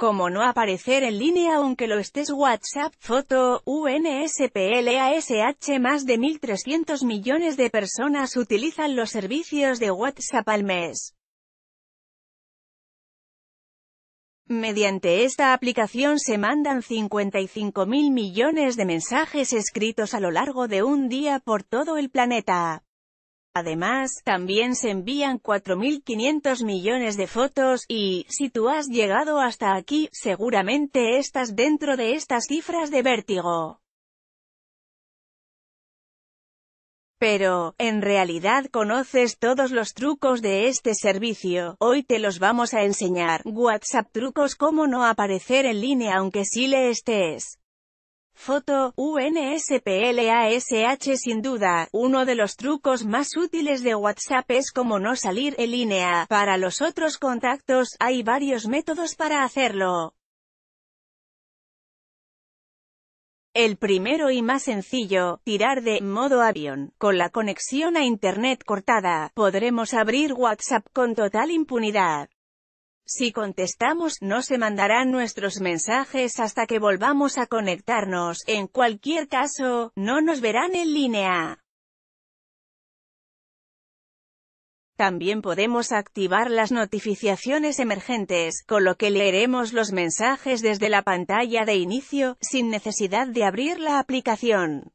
como no aparecer en línea aunque lo estés WhatsApp foto UNSPLASH más de 1.300 millones de personas utilizan los servicios de WhatsApp al mes. Mediante esta aplicación se mandan 55.000 millones de mensajes escritos a lo largo de un día por todo el planeta. Además, también se envían 4.500 millones de fotos, y, si tú has llegado hasta aquí, seguramente estás dentro de estas cifras de vértigo. Pero, en realidad conoces todos los trucos de este servicio, hoy te los vamos a enseñar, WhatsApp trucos cómo no aparecer en línea aunque sí le estés. Foto, UNSPLASH Sin duda, uno de los trucos más útiles de WhatsApp es como no salir en línea. Para los otros contactos, hay varios métodos para hacerlo. El primero y más sencillo, tirar de modo avión. Con la conexión a Internet cortada, podremos abrir WhatsApp con total impunidad. Si contestamos, no se mandarán nuestros mensajes hasta que volvamos a conectarnos, en cualquier caso, no nos verán en línea. También podemos activar las notificaciones emergentes, con lo que leeremos los mensajes desde la pantalla de inicio, sin necesidad de abrir la aplicación.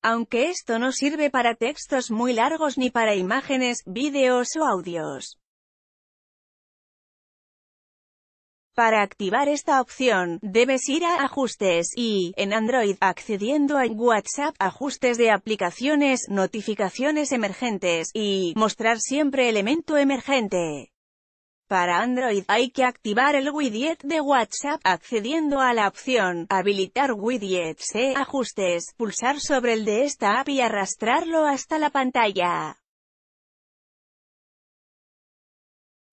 Aunque esto no sirve para textos muy largos ni para imágenes, vídeos o audios. Para activar esta opción, debes ir a Ajustes y, en Android, accediendo a WhatsApp, Ajustes de aplicaciones, Notificaciones emergentes y Mostrar siempre elemento emergente. Para Android, hay que activar el widget de WhatsApp accediendo a la opción Habilitar widgets e Ajustes, pulsar sobre el de esta app y arrastrarlo hasta la pantalla.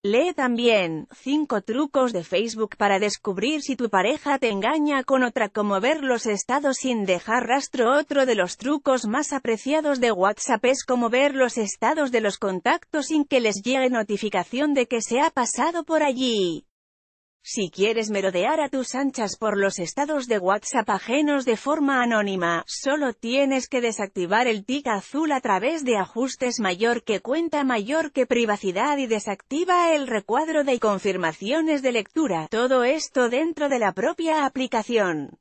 Lee también, Cinco trucos de Facebook para descubrir si tu pareja te engaña con otra como ver los estados sin dejar rastro Otro de los trucos más apreciados de WhatsApp es como ver los estados de los contactos sin que les llegue notificación de que se ha pasado por allí. Si quieres merodear a tus anchas por los estados de WhatsApp ajenos de forma anónima, solo tienes que desactivar el tic azul a través de ajustes mayor que cuenta mayor que privacidad y desactiva el recuadro de confirmaciones de lectura, todo esto dentro de la propia aplicación.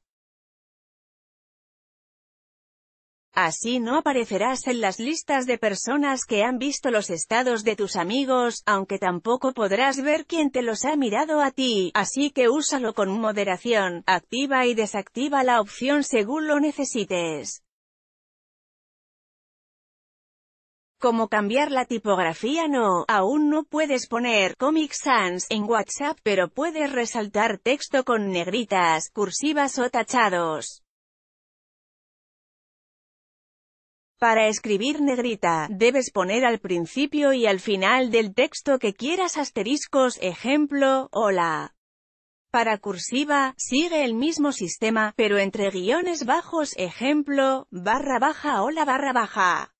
Así no aparecerás en las listas de personas que han visto los estados de tus amigos, aunque tampoco podrás ver quién te los ha mirado a ti, así que úsalo con moderación, activa y desactiva la opción según lo necesites. ¿Cómo cambiar la tipografía no, aún no puedes poner Comic Sans en WhatsApp, pero puedes resaltar texto con negritas, cursivas o tachados. Para escribir negrita, debes poner al principio y al final del texto que quieras asteriscos, ejemplo, hola. Para cursiva, sigue el mismo sistema, pero entre guiones bajos, ejemplo, barra baja, la barra baja.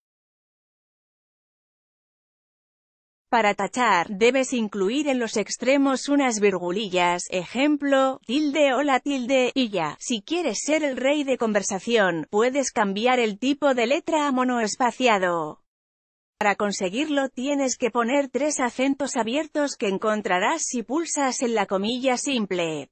Para tachar, debes incluir en los extremos unas virgulillas, ejemplo, tilde o la tilde, y ya. Si quieres ser el rey de conversación, puedes cambiar el tipo de letra a monoespaciado. Para conseguirlo tienes que poner tres acentos abiertos que encontrarás si pulsas en la comilla simple.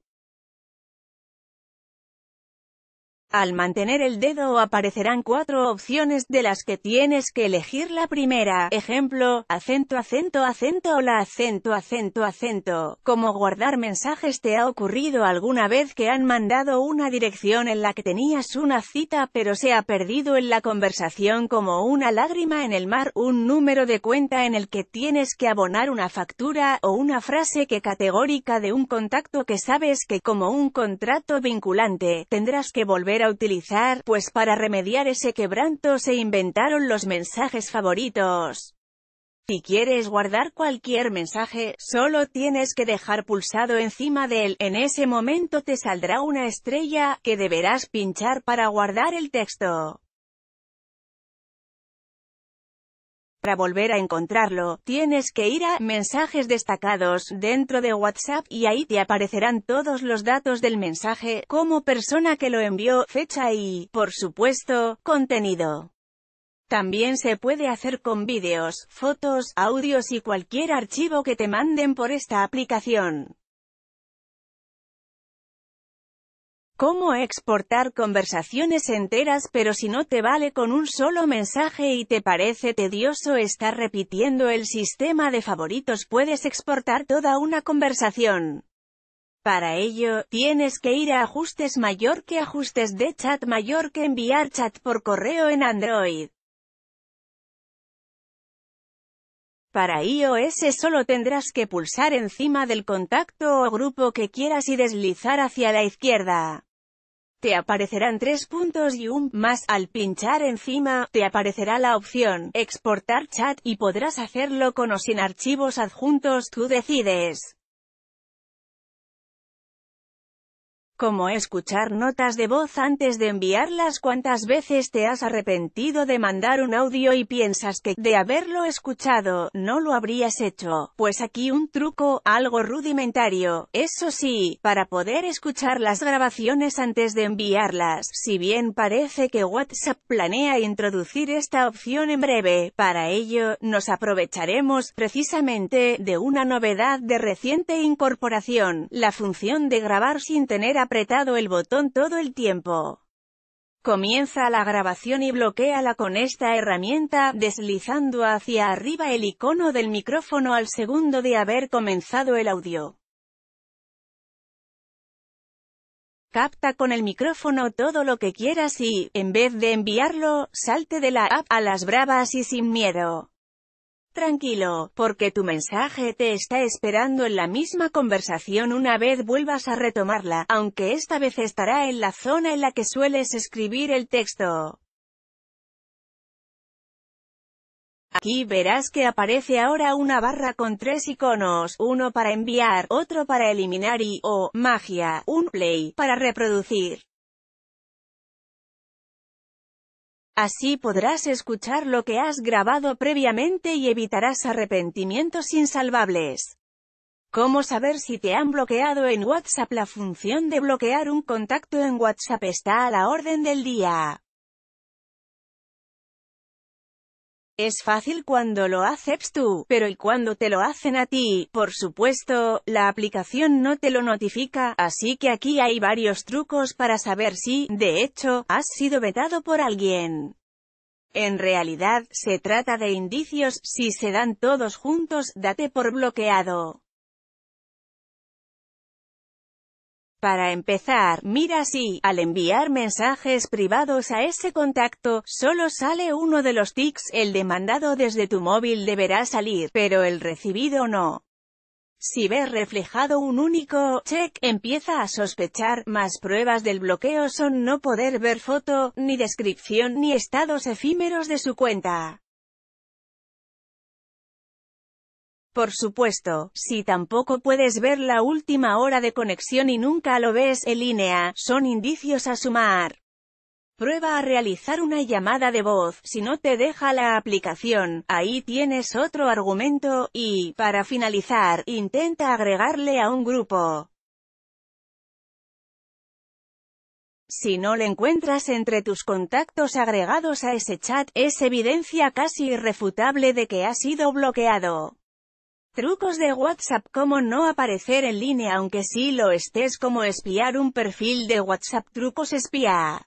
Al mantener el dedo aparecerán cuatro opciones de las que tienes que elegir la primera. Ejemplo, acento, acento, acento o la acento, acento, acento. Como guardar mensajes te ha ocurrido alguna vez que han mandado una dirección en la que tenías una cita pero se ha perdido en la conversación como una lágrima en el mar, un número de cuenta en el que tienes que abonar una factura o una frase que categórica de un contacto que sabes que como un contrato vinculante, tendrás que volver a utilizar, pues para remediar ese quebranto se inventaron los mensajes favoritos. Si quieres guardar cualquier mensaje, solo tienes que dejar pulsado encima de él, en ese momento te saldrá una estrella, que deberás pinchar para guardar el texto. para volver a encontrarlo, tienes que ir a mensajes destacados dentro de WhatsApp y ahí te aparecerán todos los datos del mensaje, como persona que lo envió, fecha y, por supuesto, contenido. También se puede hacer con vídeos, fotos, audios y cualquier archivo que te manden por esta aplicación. ¿Cómo exportar conversaciones enteras pero si no te vale con un solo mensaje y te parece tedioso estar repitiendo el sistema de favoritos puedes exportar toda una conversación? Para ello, tienes que ir a ajustes mayor que ajustes de chat mayor que enviar chat por correo en Android. Para iOS solo tendrás que pulsar encima del contacto o grupo que quieras y deslizar hacia la izquierda. Te aparecerán tres puntos y un más al pinchar encima, te aparecerá la opción exportar chat y podrás hacerlo con o sin archivos adjuntos tú decides. como escuchar notas de voz antes de enviarlas cuántas veces te has arrepentido de mandar un audio y piensas que, de haberlo escuchado, no lo habrías hecho. Pues aquí un truco, algo rudimentario, eso sí, para poder escuchar las grabaciones antes de enviarlas, si bien parece que WhatsApp planea introducir esta opción en breve, para ello, nos aprovecharemos, precisamente, de una novedad de reciente incorporación, la función de grabar sin tener a apretado el botón todo el tiempo. Comienza la grabación y bloqueala con esta herramienta, deslizando hacia arriba el icono del micrófono al segundo de haber comenzado el audio. Capta con el micrófono todo lo que quieras y, en vez de enviarlo, salte de la app a las bravas y sin miedo. Tranquilo, porque tu mensaje te está esperando en la misma conversación una vez vuelvas a retomarla, aunque esta vez estará en la zona en la que sueles escribir el texto. Aquí verás que aparece ahora una barra con tres iconos, uno para enviar, otro para eliminar y, o, oh, magia, un play, para reproducir. Así podrás escuchar lo que has grabado previamente y evitarás arrepentimientos insalvables. ¿Cómo saber si te han bloqueado en WhatsApp? La función de bloquear un contacto en WhatsApp está a la orden del día. Es fácil cuando lo haces tú, pero ¿y cuando te lo hacen a ti? Por supuesto, la aplicación no te lo notifica, así que aquí hay varios trucos para saber si, de hecho, has sido vetado por alguien. En realidad, se trata de indicios, si se dan todos juntos, date por bloqueado. Para empezar, mira si, al enviar mensajes privados a ese contacto, solo sale uno de los tics, el demandado desde tu móvil deberá salir, pero el recibido no. Si ves reflejado un único check, empieza a sospechar, más pruebas del bloqueo son no poder ver foto, ni descripción, ni estados efímeros de su cuenta. Por supuesto, si tampoco puedes ver la última hora de conexión y nunca lo ves en línea, son indicios a sumar. Prueba a realizar una llamada de voz, si no te deja la aplicación, ahí tienes otro argumento, y, para finalizar, intenta agregarle a un grupo. Si no le encuentras entre tus contactos agregados a ese chat, es evidencia casi irrefutable de que ha sido bloqueado. Trucos de WhatsApp como no aparecer en línea aunque sí lo estés como espiar un perfil de WhatsApp Trucos espía